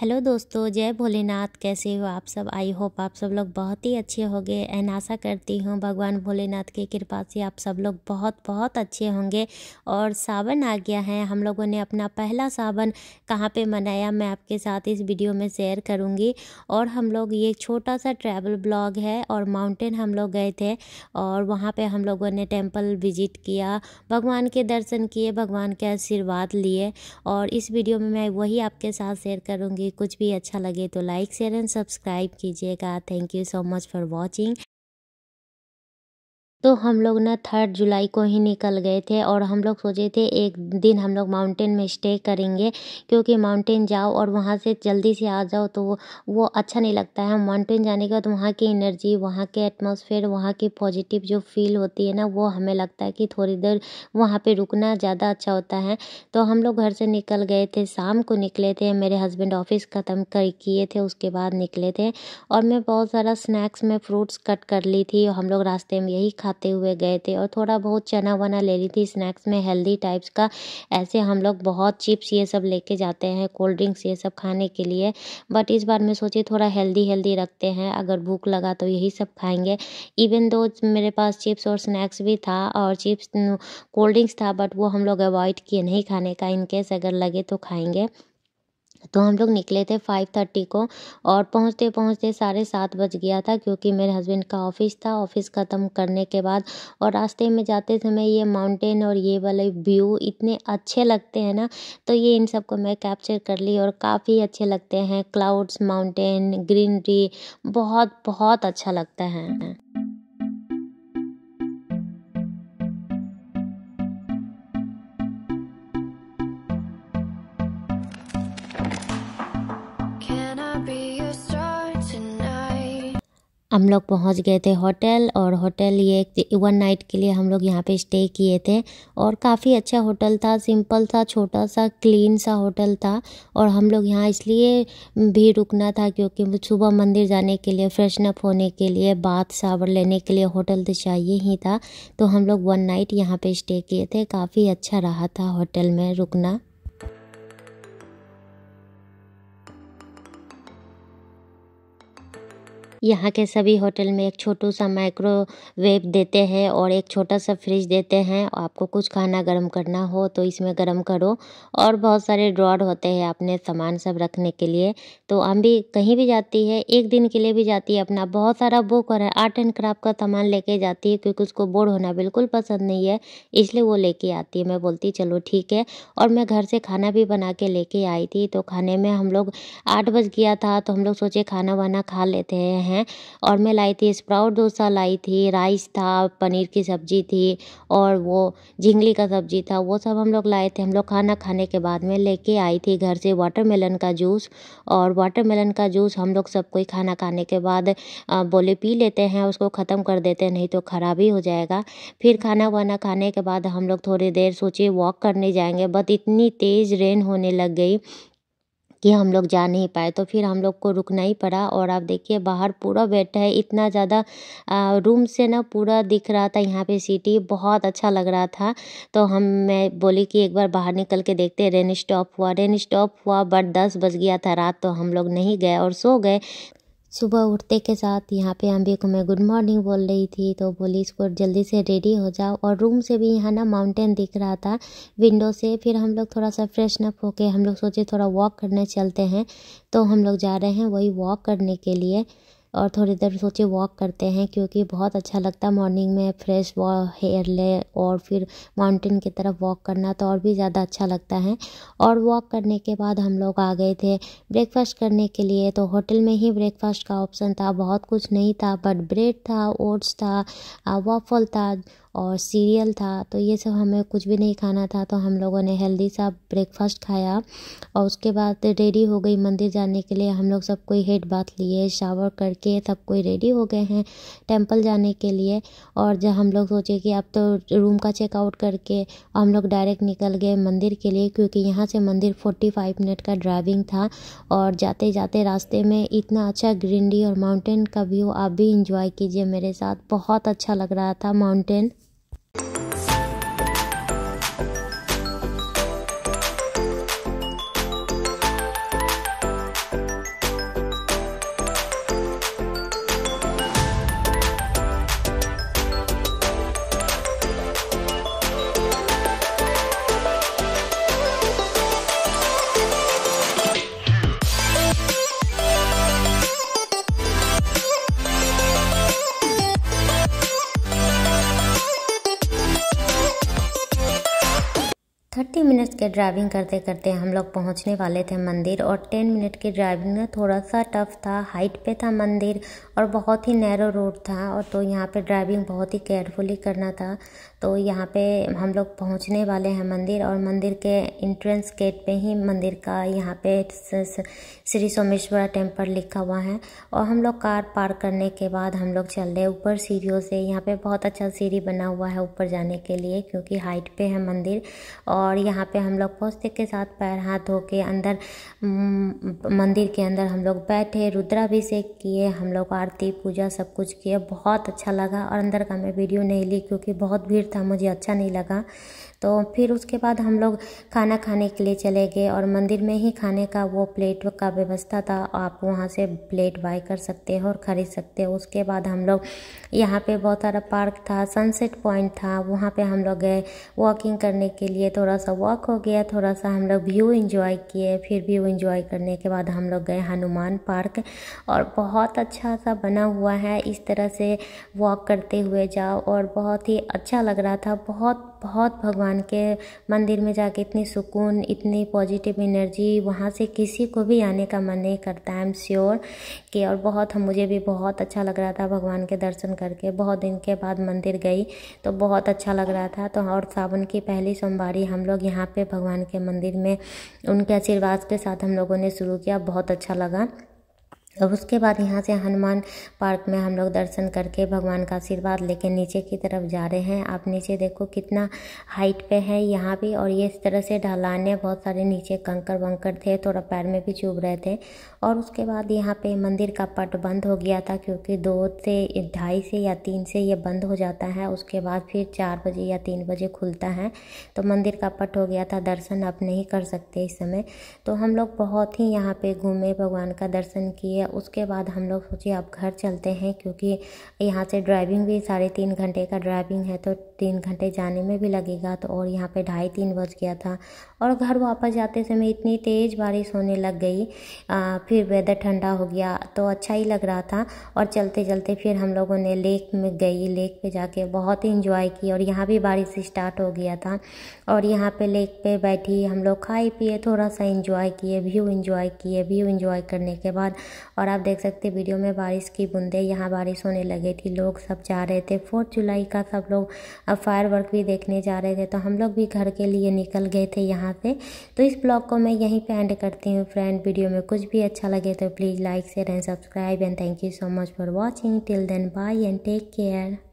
hello दोस्तों जय भोलेनाथ कैसे हो आप सब आई होप आप सब लोग बहुत ही अच्छे होंगे एंड आशा करती हूँ भगवान भोलेनाथ की कृपा से आप सब लोग बहुत बहुत अच्छे होंगे और सावन आ गया है हम लोगों ने अपना पहला सावन कहाँ पे मनाया मैं आपके साथ इस वीडियो में शेयर करूँगी और हम लोग ये छोटा सा ट्रैवल ब्लॉग है और माउंटेन हम लोग गए थे और वहाँ पर हम लोगों ने टेम्पल विजिट किया भगवान के दर्शन किए भगवान के आशीर्वाद लिए और इस वीडियो में मैं वही आपके साथ शेयर करूँगी कुछ भी अच्छा लगे तो लाइक शेयर एंड सब्सक्राइब कीजिएगा thank you so much for watching तो हम लोग ना थर्ड जुलाई को ही निकल गए थे और हम लोग सोचे थे एक दिन हम लोग माउंटेन में स्टे करेंगे क्योंकि माउंटेन जाओ और वहाँ से जल्दी से आ जाओ तो वो वो अच्छा नहीं लगता है माउंटेन जाने के बाद वहाँ की एनर्जी वहाँ के एटमोसफेयर वहाँ की पॉजिटिव जो फील होती है ना वो हमें लगता है कि थोड़ी देर वहाँ पर रुकना ज़्यादा अच्छा होता है तो हम लोग घर से निकल गए थे शाम को निकले थे मेरे हस्बैंड ऑफिस ख़त्म कर किए थे उसके बाद निकले थे और मैं बहुत सारा स्नैक्स में फ्रूट्स कट कर ली थी हम लोग रास्ते में यही खा खाते हुए गए थे और थोड़ा बहुत चना वना ले ली थी स्नैक्स में हेल्दी टाइप्स का ऐसे हम लोग बहुत चिप्स ये सब लेके जाते हैं कोल्ड ड्रिंक्स ये सब खाने के लिए बट इस बार मैं सोची थोड़ा हेल्दी हेल्दी रखते हैं अगर भूख लगा तो यही सब खाएंगे इवन दो मेरे पास चिप्स और स्नैक्स भी था और चिप्स कोल्ड ड्रिंक्स था बट वो हम लोग अवॉइड किए नहीं खाने का इनकेस अगर लगे तो खाएंगे तो हम लोग निकले थे फाइव थर्टी को और पहुँचते पहुँचते साढ़े सात बज गया था क्योंकि मेरे हस्बैंड का ऑफिस था ऑफिस ख़त्म करने के बाद और रास्ते में जाते समय ये माउंटेन और ये वाले व्यू इतने अच्छे लगते हैं ना तो ये इन सब को मैं कैप्चर कर ली और काफ़ी अच्छे लगते हैं क्लाउड्स माउंटेन ग्रीनरी बहुत बहुत अच्छा लगता है हम लोग पहुंच गए थे होटल और होटल ये वन नाइट के लिए हम लोग यहाँ पे स्टे किए थे और काफ़ी अच्छा होटल था सिंपल सा छोटा सा क्लीन सा होटल था और हम लोग यहाँ इसलिए भी रुकना था क्योंकि सुबह मंदिर जाने के लिए फ़्रेशन अप होने के लिए बाथ सावर लेने के लिए होटल तो चाहिए ही था तो हम लोग वन नाइट यहाँ पर स्टे किए थे काफ़ी अच्छा रहा था होटल में रुकना यहाँ के सभी होटल में एक छोटू सा माइक्रोवेव देते हैं और एक छोटा सा फ्रिज देते हैं आपको कुछ खाना गर्म करना हो तो इसमें गर्म करो और बहुत सारे ड्रॉर होते हैं अपने सामान सब रखने के लिए तो हम भी कहीं भी जाती है एक दिन के लिए भी जाती है अपना बहुत सारा बुक और आर्ट एंड क्राफ्ट का सामान लेके जाती है क्योंकि उसको बोर होना बिल्कुल पसंद नहीं है इसलिए वो लेके आती है मैं बोलती चलो ठीक है और मैं घर से खाना भी बना के लेके आई थी तो खाने में हम लोग आठ बज गया था तो हम लोग सोचे खाना वाना खा लेते हैं हैं और मैं लाई थी स्प्राउट डोसा लाई थी राइस था पनीर की सब्जी थी और वो झिंगली का सब्जी था वो सब हम लोग लाए थे हम लोग खाना खाने के बाद में लेके आई थी घर से वाटरमेलन का जूस और वाटरमेलन का जूस हम लोग सब कोई खाना खाने के बाद बोले पी लेते हैं उसको ख़त्म कर देते हैं नहीं तो ख़राब ही हो जाएगा फिर खाना वाना खाने के बाद हम लोग थोड़ी देर सोचे वॉक करने जाएंगे बट इतनी तेज़ रेन होने लग गई कि हम लोग जा नहीं पाए तो फिर हम लोग को रुकना ही पड़ा और आप देखिए बाहर पूरा बैठा है इतना ज़्यादा रूम से ना पूरा दिख रहा था यहाँ पे सिटी बहुत अच्छा लग रहा था तो हम मैं बोली कि एक बार बाहर निकल के देखते रेन स्टॉप हुआ रेन स्टॉप हुआ बट दस बज गया था रात तो हम लोग नहीं गए और सो गए सुबह उठते के साथ यहाँ पे अम्बी को मैं गुड मॉर्निंग बोल रही थी तो बोली इसको जल्दी से रेडी हो जाओ और रूम से भी यहाँ ना माउंटेन दिख रहा था विंडो से फिर हम लोग थोड़ा सा फ्रेशन अप होके हम लोग सोचे थोड़ा वॉक करने चलते हैं तो हम लोग जा रहे हैं वही वॉक करने के लिए और थोड़ी देर सोचे वॉक करते हैं क्योंकि बहुत अच्छा लगता है मॉर्निंग में फ्रेश हेयर ले और फिर माउंटेन की तरफ वॉक करना तो और भी ज़्यादा अच्छा लगता है और वॉक करने के बाद हम लोग आ गए थे ब्रेकफास्ट करने के लिए तो होटल में ही ब्रेकफास्ट का ऑप्शन था बहुत कुछ नहीं था बट ब्रेड था ओट्स था वॉफल था और सीरियल था तो ये सब हमें कुछ भी नहीं खाना था तो हम लोगों ने हेल्दी सा ब्रेकफास्ट खाया और उसके बाद रेडी हो गई मंदिर जाने के लिए हम लोग सब कोई हेड बाथ लिए शावर करके सब कोई रेडी हो गए हैं टेम्पल जाने के लिए और जब हम लोग सोचे कि अब तो रूम का चेकआउट करके हम लोग डायरेक्ट निकल गए मंदिर के लिए क्योंकि यहाँ से मंदिर फोर्टी फाइव मिनट का ड्राइविंग था और जाते जाते रास्ते में इतना अच्छा ग्रीनरी और माउंटेन का व्यू आप भी इंजॉय कीजिए मेरे साथ बहुत अच्छा लग रहा था माउंटेन ड्राइविंग करते करते हम लोग पहुंचने वाले थे मंदिर और टेन मिनट की ड्राइविंग में थोड़ा सा टफ था हाइट पे था मंदिर और बहुत ही नैरो रोड था और तो यहाँ पे ड्राइविंग बहुत ही केयरफुली करना था तो यहाँ पे हम लोग पहुंचने वाले हैं मंदिर और मंदिर के इंट्रेंस गेट पे ही मंदिर का यहाँ पे श्री सोमेश्वरा टेम्पल लिखा हुआ है और हम लोग कार पार्क करने के बाद हम लोग चल रहे ऊपर सीढ़ियों से यहाँ पे बहुत अच्छा सीढ़ी बना हुआ है ऊपर जाने के लिए क्योंकि हाइट पे है मंदिर और यहाँ पे हम हम लोग पौष्टिक के साथ पैर हाथ धो के अंदर मंदिर के अंदर हम लोग बैठे रुद्राभिषेक किए हम लोग आरती पूजा सब कुछ किए बहुत अच्छा लगा और अंदर का मैं वीडियो नहीं ली क्योंकि बहुत भीड़ था मुझे अच्छा नहीं लगा तो फिर उसके बाद हम लोग खाना खाने के लिए चले गए और मंदिर में ही खाने का वो प्लेट का व्यवस्था था आप वहाँ से प्लेट बाय कर सकते हो और ख़रीद सकते हो उसके बाद हम लोग यहाँ पे बहुत सारा पार्क था सनसेट पॉइंट था वहाँ पे हम लोग गए वॉकिंग करने के लिए थोड़ा सा वॉक हो गया थोड़ा सा हम लोग व्यू इन्जॉय किए फिर व्यू इन्जॉय करने के बाद हम लोग गए हनुमान पार्क और बहुत अच्छा सा बना हुआ है इस तरह से वॉक करते हुए जाओ और बहुत ही अच्छा लग रहा था बहुत बहुत भगवान के मंदिर में जाके इतनी सुकून इतनी पॉजिटिव एनर्जी वहाँ से किसी को भी आने का मन नहीं करता आई एम श्योर कि और बहुत हम मुझे भी बहुत अच्छा लग रहा था भगवान के दर्शन करके बहुत दिन के बाद मंदिर गई तो बहुत अच्छा लग रहा था तो और सावन की पहली सोमवारी हम लोग यहाँ पर भगवान के मंदिर में उनके आशीर्वाद के साथ हम लोगों ने शुरू किया बहुत अच्छा लगा अब उसके बाद यहाँ से हनुमान पार्क में हम लोग दर्शन करके भगवान का आशीर्वाद लेके नीचे की तरफ जा रहे हैं आप नीचे देखो कितना हाइट पे है यहाँ भी और ये इस तरह से ढलाने बहुत सारे नीचे कंकर वंकर थे थोड़ा पैर में भी चुभ रहे थे और उसके बाद यहाँ पे मंदिर का पट बंद हो गया था क्योंकि दो से ढाई से या तीन से ये बंद हो जाता है उसके बाद फिर चार बजे या तीन बजे खुलता है तो मंदिर का पट हो गया था दर्शन आप नहीं कर सकते इस समय तो हम लोग बहुत ही यहाँ पर घूमे भगवान का दर्शन किए उसके बाद हम लोग सोचे अब घर चलते हैं क्योंकि यहाँ से ड्राइविंग भी साढ़े तीन घंटे का ड्राइविंग है तो तीन घंटे जाने में भी लगेगा तो और यहाँ पे ढाई तीन बज गया था और घर वापस जाते समय इतनी तेज़ बारिश होने लग गई आ, फिर वेदर ठंडा हो गया तो अच्छा ही लग रहा था और चलते चलते फिर हम लोगों ने लेक में गई लेक पे जाके बहुत ही इंजॉय की और यहाँ भी बारिश स्टार्ट हो गया था और यहाँ पे लेक पे बैठी हम लोग खाए पिए थोड़ा सा इंजॉय किए व्यू इंजॉय किए व्यू इंजॉय करने के बाद और आप देख सकते वीडियो में बारिश की बूंदे यहाँ बारिश होने लगी थी लोग सब जा रहे थे फोर्थ जुलाई का सब लोग अब फायर वर्क भी देखने जा रहे थे तो हम लोग भी घर के लिए निकल गए थे यहाँ से तो इस ब्लॉग को मैं यहीं पर एंड करती हूँ फ्रेंड वीडियो में कुछ भी अच्छा लगे तो please like share and subscribe and thank you so much for watching till then bye and take care